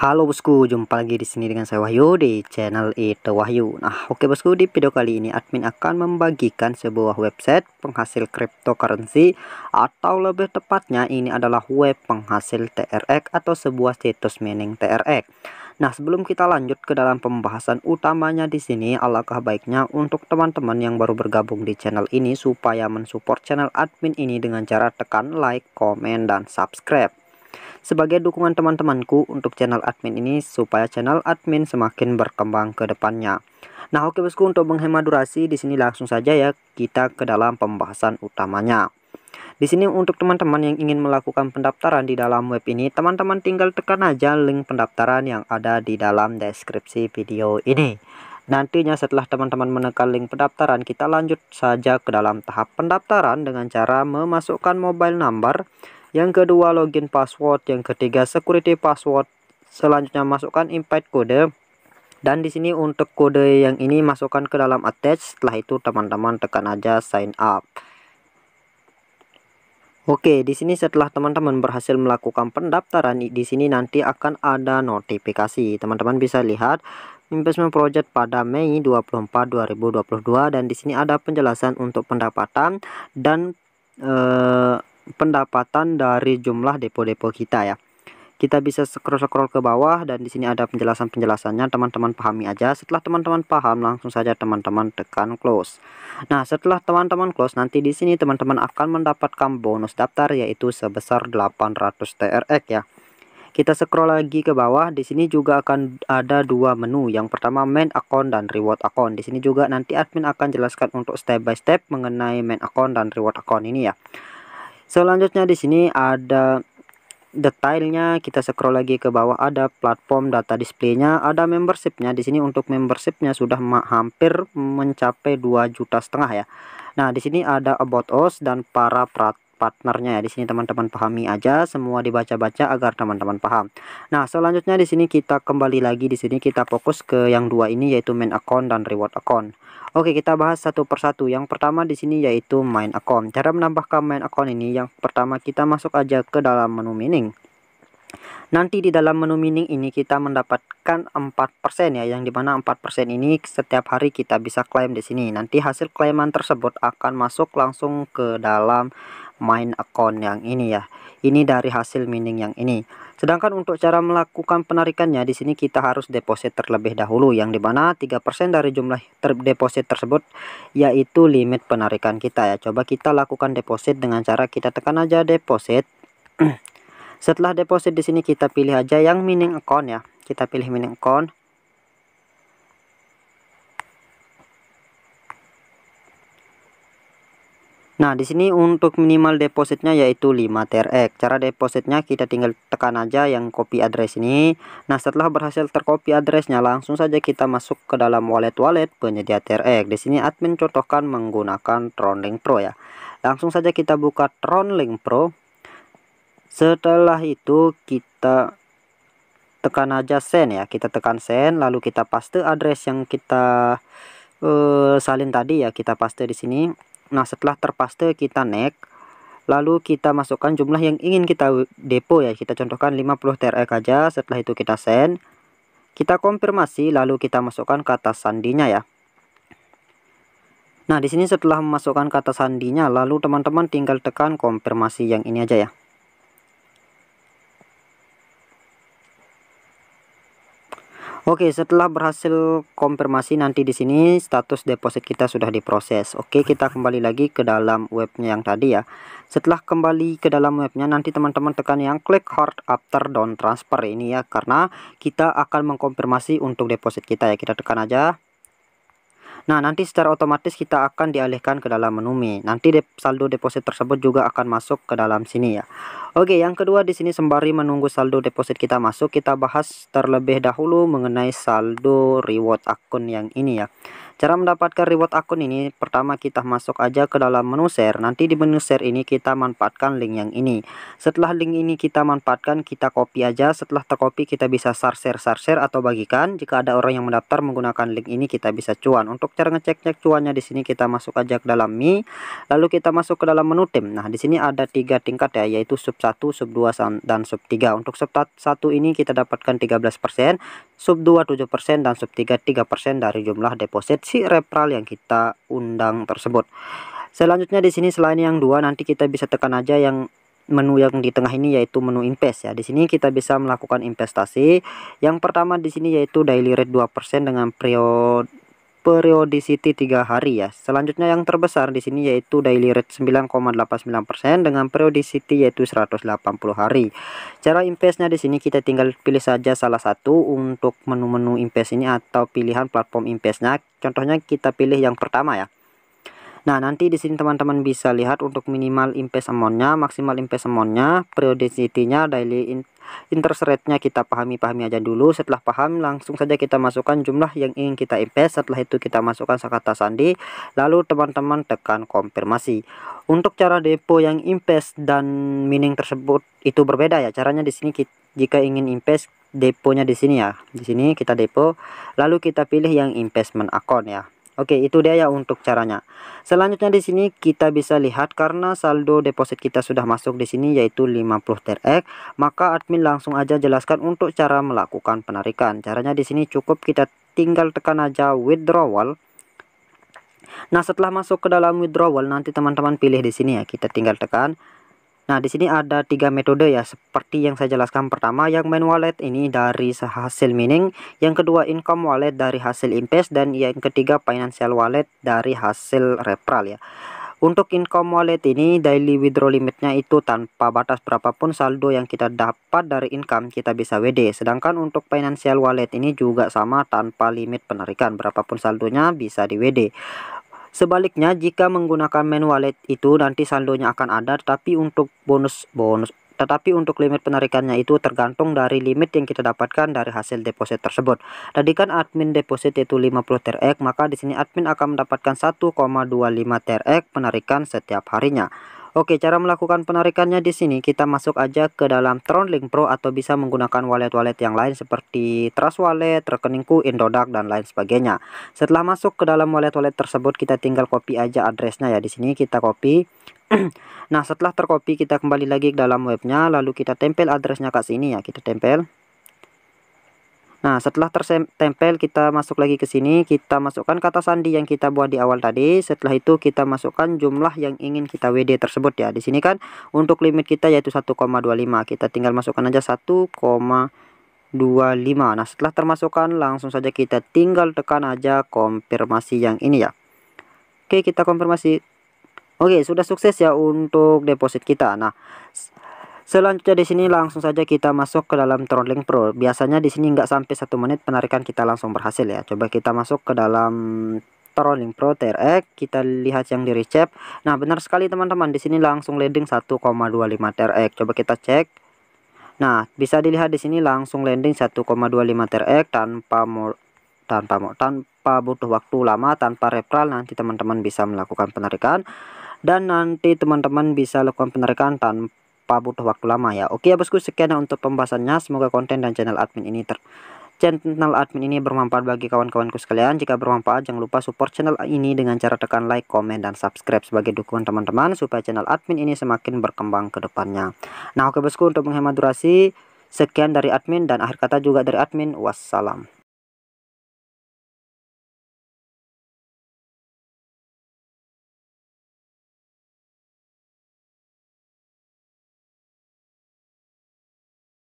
Halo bosku, jumpa lagi di sini dengan saya Wahyu di channel Itu Wahyu. Nah, oke bosku, di video kali ini admin akan membagikan sebuah website penghasil cryptocurrency atau lebih tepatnya ini adalah web penghasil TRX atau sebuah situs mining TRX. Nah, sebelum kita lanjut ke dalam pembahasan utamanya di sini, alangkah baiknya untuk teman-teman yang baru bergabung di channel ini supaya mensupport channel admin ini dengan cara tekan like, komen, dan subscribe sebagai dukungan teman-temanku untuk channel admin ini supaya channel admin semakin berkembang ke depannya. Nah oke bosku untuk menghemat durasi di sini langsung saja ya kita ke dalam pembahasan utamanya. Di sini untuk teman-teman yang ingin melakukan pendaftaran di dalam web ini, teman-teman tinggal tekan aja link pendaftaran yang ada di dalam deskripsi video ini. Nantinya setelah teman-teman menekan link pendaftaran, kita lanjut saja ke dalam tahap pendaftaran dengan cara memasukkan mobile number yang kedua login password, yang ketiga security password, selanjutnya masukkan invite kode dan di sini untuk kode yang ini masukkan ke dalam attach setelah itu teman-teman tekan aja sign up Oke, di sini setelah teman-teman berhasil melakukan pendaftaran, di sini nanti akan ada notifikasi. Teman-teman bisa lihat investment project pada Mei 24 2022 dan di sini ada penjelasan untuk pendapatan dan eh, pendapatan dari jumlah depo-depo kita ya kita bisa scroll-scroll ke bawah dan di sini ada penjelasan-penjelasannya teman-teman pahami aja setelah teman-teman paham langsung saja teman-teman tekan close nah setelah teman-teman close nanti di sini teman-teman akan mendapatkan bonus daftar yaitu sebesar 800 TRX ya kita scroll lagi ke bawah di sini juga akan ada dua menu yang pertama main account dan reward account di sini juga nanti admin akan jelaskan untuk step by step mengenai main account dan reward account ini ya Selanjutnya di sini ada detailnya kita scroll lagi ke bawah ada platform data displaynya ada membershipnya di sini untuk membershipnya sudah hampir mencapai dua juta setengah ya Nah di sini ada about us dan para partnernya ya. Di sini teman-teman pahami aja semua dibaca-baca agar teman-teman paham. Nah, selanjutnya di sini kita kembali lagi di sini kita fokus ke yang dua ini yaitu main account dan reward account. Oke, kita bahas satu persatu. Yang pertama di sini yaitu main account. Cara menambahkan main account ini yang pertama kita masuk aja ke dalam menu mining. Nanti di dalam menu mining ini kita mendapatkan 4% ya yang dimana 4% ini setiap hari kita bisa klaim di sini. Nanti hasil klaiman tersebut akan masuk langsung ke dalam main account yang ini ya ini dari hasil mining yang ini sedangkan untuk cara melakukan penarikannya di sini kita harus deposit terlebih dahulu yang dimana 3% dari jumlah ter deposit tersebut yaitu limit penarikan kita ya coba kita lakukan deposit dengan cara kita tekan aja deposit setelah deposit di sini kita pilih aja yang mining account ya kita pilih mining account Nah, di sini untuk minimal depositnya yaitu 5 TRX. Cara depositnya kita tinggal tekan aja yang copy address ini. Nah, setelah berhasil tercopy addressnya, langsung saja kita masuk ke dalam wallet-wallet penyedia TRX. Di sini admin contohkan menggunakan Tronlink Pro ya. Langsung saja kita buka Tronlink Pro. Setelah itu kita tekan aja send ya. Kita tekan send lalu kita paste address yang kita uh, salin tadi ya. Kita paste di sini. Nah setelah terpaste kita next lalu kita masukkan jumlah yang ingin kita depo ya kita contohkan 50 TRX aja setelah itu kita send kita konfirmasi lalu kita masukkan kata sandinya ya nah di sini setelah memasukkan kata sandinya lalu teman-teman tinggal tekan konfirmasi yang ini aja ya Oke, setelah berhasil konfirmasi nanti di sini status deposit kita sudah diproses. Oke, kita kembali lagi ke dalam webnya yang tadi ya. Setelah kembali ke dalam webnya nanti teman-teman tekan yang klik hard after down transfer ini ya karena kita akan mengkonfirmasi untuk deposit kita ya. Kita tekan aja. Nah, nanti secara otomatis kita akan dialihkan ke dalam menu Mi. Nanti saldo deposit tersebut juga akan masuk ke dalam sini ya. Oke, yang kedua di sini sembari menunggu saldo deposit kita masuk, kita bahas terlebih dahulu mengenai saldo reward akun yang ini ya. Cara mendapatkan reward akun ini, pertama kita masuk aja ke dalam menu share. Nanti di menu share ini kita manfaatkan link yang ini. Setelah link ini kita manfaatkan, kita copy aja. Setelah tercopy kita bisa share share share share atau bagikan. Jika ada orang yang mendaftar menggunakan link ini kita bisa cuan. Untuk cara ngecek-cek cuannya di sini kita masuk aja ke dalam Mi, lalu kita masuk ke dalam menu tim. Nah, di sini ada tiga tingkat ya, yaitu sub sub 1 sub 2 dan sub 3 untuk sub 1 ini kita dapatkan 13% sub 2 7% dan sub 3 3% dari jumlah deposit si repral yang kita undang tersebut selanjutnya di sini selain yang dua nanti kita bisa tekan aja yang menu yang di tengah ini yaitu menu invest ya. Di sini kita bisa melakukan investasi. Yang pertama di sini yaitu daily rate 2% dengan periode periodicity 3 hari ya. Selanjutnya yang terbesar di sini yaitu daily rate 9,89% dengan periodicity yaitu 180 hari. Cara investnya di sini kita tinggal pilih saja salah satu untuk menu-menu invest ini atau pilihan platform investnya. Contohnya kita pilih yang pertama ya. Nah, nanti di sini teman-teman bisa lihat untuk minimal impes maksimal impes amount-nya, daily interest rate-nya kita pahami-pahami aja dulu. Setelah paham, langsung saja kita masukkan jumlah yang ingin kita invest. Setelah itu kita masukkan kata sandi, lalu teman-teman tekan konfirmasi. Untuk cara depo yang invest dan mining tersebut itu berbeda ya. Caranya di sini jika ingin invest deponya di sini ya. Di sini kita depo, lalu kita pilih yang investment account ya. Oke, itu dia ya untuk caranya. Selanjutnya di sini kita bisa lihat karena saldo deposit kita sudah masuk di sini yaitu 50 TRX, maka admin langsung aja jelaskan untuk cara melakukan penarikan. Caranya di sini cukup kita tinggal tekan aja withdrawal. Nah, setelah masuk ke dalam withdrawal nanti teman-teman pilih di sini ya, kita tinggal tekan Nah, di sini ada tiga metode ya, seperti yang saya jelaskan pertama yang main wallet ini dari hasil mining, yang kedua income wallet dari hasil invest dan yang ketiga financial wallet dari hasil referral ya. Untuk income wallet ini daily withdraw limitnya itu tanpa batas berapapun saldo yang kita dapat dari income kita bisa WD. Sedangkan untuk financial wallet ini juga sama tanpa limit penarikan berapapun saldonya bisa di WD. Sebaliknya, jika menggunakan main wallet itu nanti saldonya akan ada, tetapi untuk bonus-bonus tetapi untuk limit penarikannya itu tergantung dari limit yang kita dapatkan dari hasil deposit tersebut. Tadi kan admin deposit itu 50 TRX, maka di sini admin akan mendapatkan 1,25 TRX penarikan setiap harinya. Oke, cara melakukan penarikannya di sini kita masuk aja ke dalam Tron Link Pro atau bisa menggunakan wallet-wallet yang lain seperti Trust Wallet, rekeningku, Indodax dan lain sebagainya. Setelah masuk ke dalam wallet-wallet tersebut, kita tinggal copy aja addressnya ya. Di sini kita copy nah, setelah tercopy kita kembali lagi ke dalam webnya lalu kita tempel addressnya ke sini ya, kita tempel. Nah, setelah tertempel kita masuk lagi ke sini, kita masukkan kata sandi yang kita buat di awal tadi. Setelah itu kita masukkan jumlah yang ingin kita WD tersebut ya. Di sini kan untuk limit kita yaitu 1,25. Kita tinggal masukkan aja 1,25. Nah, setelah termasukkan langsung saja kita tinggal tekan aja konfirmasi yang ini ya. Oke, kita konfirmasi. Oke, sudah sukses ya untuk deposit kita. Nah, Selanjutnya di sini langsung saja kita masuk ke dalam Trolling Pro. Biasanya di sini nggak sampai satu menit penarikan kita langsung berhasil ya. Coba kita masuk ke dalam Trolling Pro TRX kita lihat yang di recap. Nah, benar sekali teman-teman, di sini langsung landing 1,25 TRX. Coba kita cek. Nah, bisa dilihat di sini langsung landing 1,25 TRX tanpa tanpa tanpa butuh waktu lama, tanpa repral nanti teman-teman bisa melakukan penarikan dan nanti teman-teman bisa lakukan penarikan tanpa tanpa butuh waktu lama ya. Oke ya bosku, sekian ya untuk pembahasannya. Semoga konten dan channel admin ini ter channel admin ini bermanfaat bagi kawan-kawanku sekalian. Jika bermanfaat, jangan lupa support channel ini dengan cara tekan like, comment dan subscribe sebagai dukungan teman-teman supaya channel admin ini semakin berkembang ke depannya. Nah, oke bosku, untuk menghemat durasi, sekian dari admin dan akhir kata juga dari admin. Wassalam.